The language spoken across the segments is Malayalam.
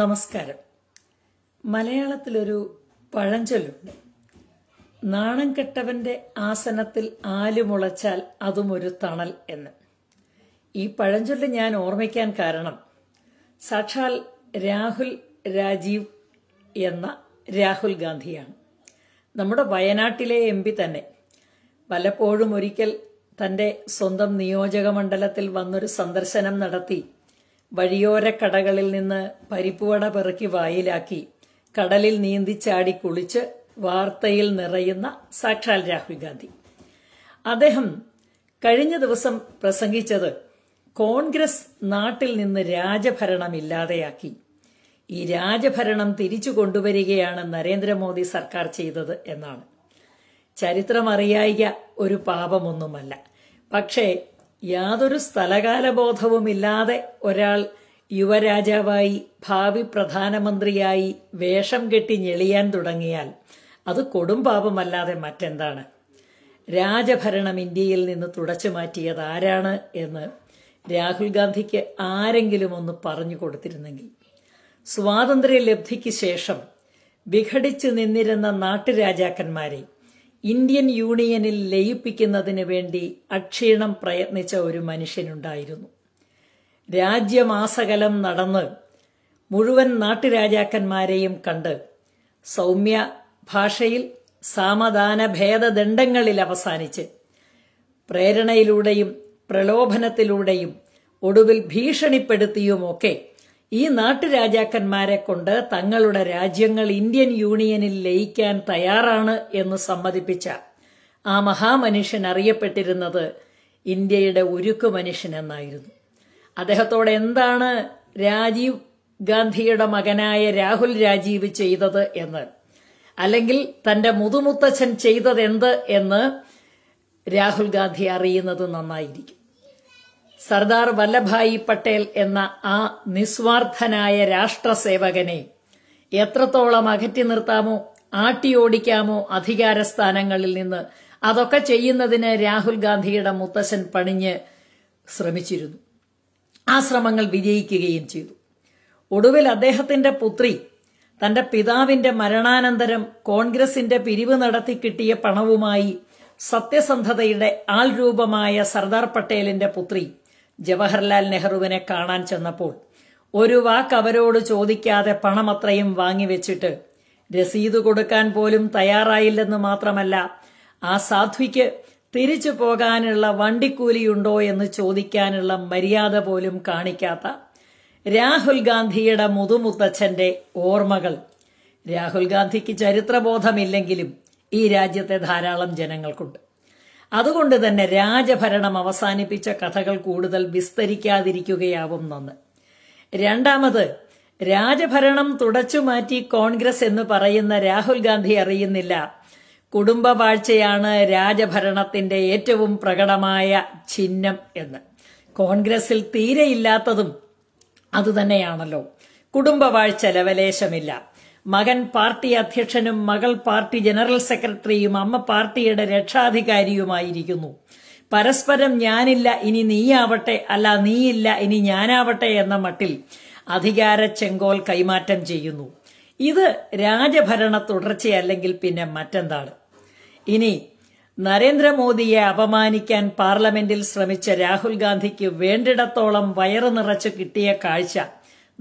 നമസ്കാരം മലയാളത്തിലൊരു പഴഞ്ചൊല്ലുണ്ട് നാണം കെട്ടവന്റെ ആസനത്തിൽ ആല് മുളച്ചാൽ അതും ഒരു തണൽ എന്ന് ഈ പഴഞ്ചൊല്ല് ഞാൻ ഓർമ്മിക്കാൻ കാരണം സാക്ഷാൽ രാഹുൽ രാജീവ് എന്ന രാഹുൽ ഗാന്ധിയാണ് നമ്മുടെ വയനാട്ടിലെ എം പി തന്നെ പലപ്പോഴും ഒരിക്കൽ തന്റെ സ്വന്തം നിയോജക മണ്ഡലത്തിൽ വന്നൊരു സന്ദർശനം നടത്തി വഴിയോര കടകളിൽ നിന്ന് പരിപ്പുവട പെറുക്കി വായിലാക്കി കടലിൽ നീന്തി ചാടി കുളിച്ച് വാർത്തയിൽ നിറയുന്ന സാക്ഷാൽ രാഹുൽ ഗാന്ധി അദ്ദേഹം കഴിഞ്ഞ ദിവസം പ്രസംഗിച്ചത് കോൺഗ്രസ് നാട്ടിൽ നിന്ന് രാജഭരണം ഇല്ലാതെയാക്കി ഈ രാജഭരണം തിരിച്ചു കൊണ്ടുവരികയാണ് നരേന്ദ്രമോദി സർക്കാർ ചെയ്തത് എന്നാണ് ചരിത്രം ഒരു പാപമൊന്നുമല്ല പക്ഷേ യാതൊരു സ്ഥലകാലബോധവുമില്ലാതെ ഒരാൾ യുവരാജാവായി ഭാവി പ്രധാനമന്ത്രിയായി വേഷം കെട്ടി ഞെളിയാൻ തുടങ്ങിയാൽ അത് കൊടും പാപമല്ലാതെ മറ്റെന്താണ് രാജഭരണം ഇന്ത്യയിൽ നിന്ന് തുടച്ചു മാറ്റിയത് ആരാണ് എന്ന് രാഹുൽ ഗാന്ധിക്ക് ആരെങ്കിലും ഒന്ന് പറഞ്ഞു കൊടുത്തിരുന്നെങ്കിൽ സ്വാതന്ത്ര്യ ലബ്ധിക്ക് ശേഷം വിഘടിച്ചു നിന്നിരുന്ന നാട്ടുരാജാക്കന്മാരെ ഇന്ത്യൻ യൂണിയനിൽ ലയിപ്പിക്കുന്നതിന് വേണ്ടി അക്ഷീണം പ്രയത്നിച്ച ഒരു മനുഷ്യനുണ്ടായിരുന്നു രാജ്യമാസകലം നടന്ന് മുഴുവൻ നാട്ടുരാജാക്കന്മാരെയും കണ്ട് സൗമ്യ ഭാഷയിൽ സാമദാന ഭേദദണ്ഡങ്ങളിൽ അവസാനിച്ച് പ്രേരണയിലൂടെയും പ്രലോഭനത്തിലൂടെയും ഒടുവിൽ ഭീഷണിപ്പെടുത്തിയുമൊക്കെ ഈ നാട്ടുരാജാക്കന്മാരെ കൊണ്ട് തങ്ങളുടെ രാജ്യങ്ങൾ ഇന്ത്യൻ യൂണിയനിൽ ലയിക്കാൻ തയ്യാറാണ് എന്ന് സമ്മതിപ്പിച്ച ആ മഹാമനുഷ്യൻ അറിയപ്പെട്ടിരുന്നത് ഇന്ത്യയുടെ ഉരുക്ക് മനുഷ്യൻ എന്നായിരുന്നു അദ്ദേഹത്തോടെ എന്താണ് രാജീവ് ഗാന്ധിയുടെ മകനായ രാഹുൽ രാജീവ് ചെയ്തത് എന്ന് അല്ലെങ്കിൽ തന്റെ മുതുമുത്തച്ഛൻ ചെയ്തതെന്ത് എന്ന് രാഹുൽ ഗാന്ധി അറിയുന്നത് നന്നായിരിക്കും സർദാർ വല്ലഭായി പട്ടേൽ എന്ന ആ നിസ്വാർത്ഥനായ രാഷ്ട്രസേവകനെ എത്രത്തോളം അകറ്റി നിർത്താമോ ആട്ടിയോടിക്കാമോ അധികാര സ്ഥാനങ്ങളിൽ നിന്ന് അതൊക്കെ ചെയ്യുന്നതിന് രാഹുൽ ഗാന്ധിയുടെ മുത്തശ്ശൻ പണിഞ്ഞ് ശ്രമിച്ചിരുന്നു ആ ശ്രമങ്ങൾ വിജയിക്കുകയും ചെയ്തു ഒടുവിൽ അദ്ദേഹത്തിന്റെ പുത്രി തന്റെ പിതാവിന്റെ മരണാനന്തരം കോൺഗ്രസിന്റെ പിരിവ് നടത്തി കിട്ടിയ പണവുമായി സത്യസന്ധതയുടെ ആൾരൂപമായ സർദാർ പട്ടേലിന്റെ പുത്രി ജവഹർലാൽ നെഹ്റുവിനെ കാണാൻ ചെന്നപ്പോൾ ഒരു വാക്ക് അവരോട് ചോദിക്കാതെ പണമത്രയും വാങ്ങിവെച്ചിട്ട് രസീത് കൊടുക്കാൻ പോലും തയ്യാറായില്ലെന്ന് മാത്രമല്ല ആ സാധ്വിക്ക് തിരിച്ചു പോകാനുള്ള വണ്ടിക്കൂലിയുണ്ടോ എന്ന് ചോദിക്കാനുള്ള മര്യാദ പോലും കാണിക്കാത്ത രാഹുൽ ഗാന്ധിയുടെ മുതുമുത്തച്ഛന്റെ ഓർമ്മകൾ രാഹുൽ ഗാന്ധിക്ക് ചരിത്രബോധമില്ലെങ്കിലും ഈ രാജ്യത്തെ ധാരാളം ജനങ്ങൾക്കുണ്ട് അതുകൊണ്ട് തന്നെ രാജഭരണം അവസാനിപ്പിച്ച കഥകൾ കൂടുതൽ വിസ്തരിക്കാതിരിക്കുകയാവും നന്ന് രണ്ടാമത് രാജഭരണം തുടച്ചു മാറ്റി കോൺഗ്രസ് എന്ന് പറയുന്ന രാഹുൽ ഗാന്ധി അറിയുന്നില്ല കുടുംബവാഴ്ചയാണ് രാജഭരണത്തിന്റെ ഏറ്റവും പ്രകടമായ ചിഹ്നം എന്ന് കോൺഗ്രസിൽ തീരെയില്ലാത്തതും അതുതന്നെയാണല്ലോ കുടുംബവാഴ്ച ലവലേശമില്ല മകൻ പാർട്ടി അധ്യക്ഷനും മകൾ പാർട്ടി ജനറൽ സെക്രട്ടറിയും അമ്മ പാർട്ടിയുടെ രക്ഷാധികാരിയുമായിരിക്കുന്നു പരസ്പരം ഞാനില്ല ഇനി നീയാവട്ടെ അല്ല നീയില്ല ഇനി ഞാനാവട്ടെ എന്ന മട്ടിൽ അധികാര ചെങ്കോൽ കൈമാറ്റം ചെയ്യുന്നു ഇത് രാജഭരണ തുടർച്ചയല്ലെങ്കിൽ പിന്നെ മറ്റെന്താണ് ഇനി നരേന്ദ്രമോദിയെ അപമാനിക്കാൻ പാർലമെന്റിൽ ശ്രമിച്ച രാഹുൽ ഗാന്ധിക്ക് വേണ്ടിടത്തോളം വയറു നിറച്ചു കിട്ടിയ കാഴ്ച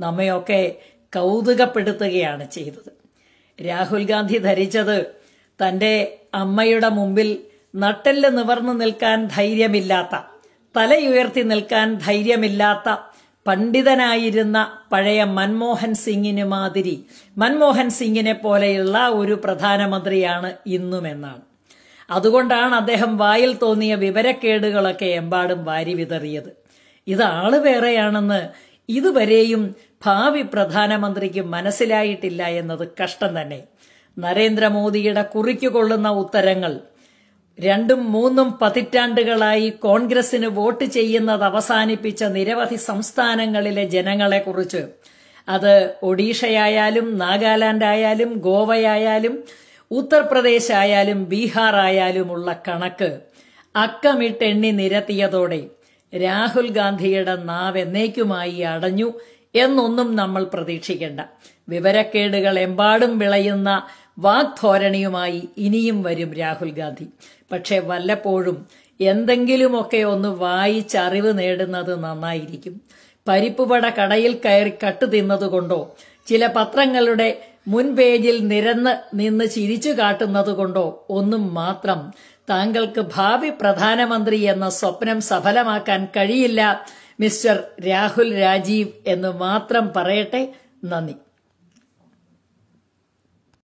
നമ്മയൊക്കെ കൗതുകപ്പെടുത്തുകയാണ് ചെയ്തത് രാഹുൽ ഗാന്ധി ധരിച്ചത് തന്റെ അമ്മയുടെ മുമ്പിൽ നട്ടെല്ല് നിവർന്നു നിൽക്കാൻ ധൈര്യമില്ലാത്ത തലയുയർത്തി നിൽക്കാൻ ധൈര്യമില്ലാത്ത പണ്ഡിതനായിരുന്ന പഴയ മൻമോഹൻ സിംഗിന് മാതിരി മൻമോഹൻ സിംഗിനെ പോലെയുള്ള ഒരു പ്രധാനമന്ത്രിയാണ് ഇന്നുമെന്നാണ് അതുകൊണ്ടാണ് അദ്ദേഹം വായിൽ തോന്നിയ വിവരക്കേടുകളൊക്കെ എമ്പാടും വാരി വിതറിയത് ഇത് ആള് വേറെയാണെന്ന് ഇതുവരെയും ഭാവി പ്രധാനമന്ത്രിക്ക് മനസ്സിലായിട്ടില്ല എന്നത് കഷ്ടം തന്നെ നരേന്ദ്രമോദിയുടെ കുറിക്കുകൊള്ളുന്ന ഉത്തരങ്ങൾ രണ്ടും മൂന്നും പതിറ്റാണ്ടുകളായി കോൺഗ്രസിന് വോട്ട് ചെയ്യുന്നത് അവസാനിപ്പിച്ച നിരവധി സംസ്ഥാനങ്ങളിലെ ജനങ്ങളെക്കുറിച്ച് അത് ഒഡീഷയായാലും നാഗാലാൻഡ് ആയാലും ഗോവയായാലും ഉത്തർപ്രദേശ് ആയാലും ബീഹാർ ആയാലുമുള്ള കണക്ക് അക്കമിട്ടെണ്ണി നിരത്തിയതോടെ രാഹുൽ ഗാന്ധിയുടെ നാവ് എന്നേക്കുമായി അടഞ്ഞു എന്നൊന്നും നമ്മൾ പ്രതീക്ഷിക്കേണ്ട വിവരക്കേടുകൾ എമ്പാടും വിളയുന്ന വാഗ്ധോരണിയുമായി ഇനിയും വരും രാഹുൽ ഗാന്ധി പക്ഷെ വല്ലപ്പോഴും എന്തെങ്കിലുമൊക്കെ ഒന്ന് വായിച്ച് അറിവ് നേടുന്നത് നന്നായിരിക്കും പരിപ്പുവട കടയിൽ കയറി കട്ട് തിന്നതുകൊണ്ടോ ചില പത്രങ്ങളുടെ മുൻപേജിൽ നിരന്ന് നിന്ന് ചിരിച്ചു കാട്ടുന്നതുകൊണ്ടോ ഒന്നും മാത്രം താങ്കൾക്ക് ഭാവി പ്രധാനമന്ത്രി എന്ന സ്വപ്നം സഫലമാക്കാൻ കഴിയില്ല മിസ്റ്റർ രാഹുൽ രാജീവ് എന്ന് മാത്രം പറയട്ടെ നന്ദി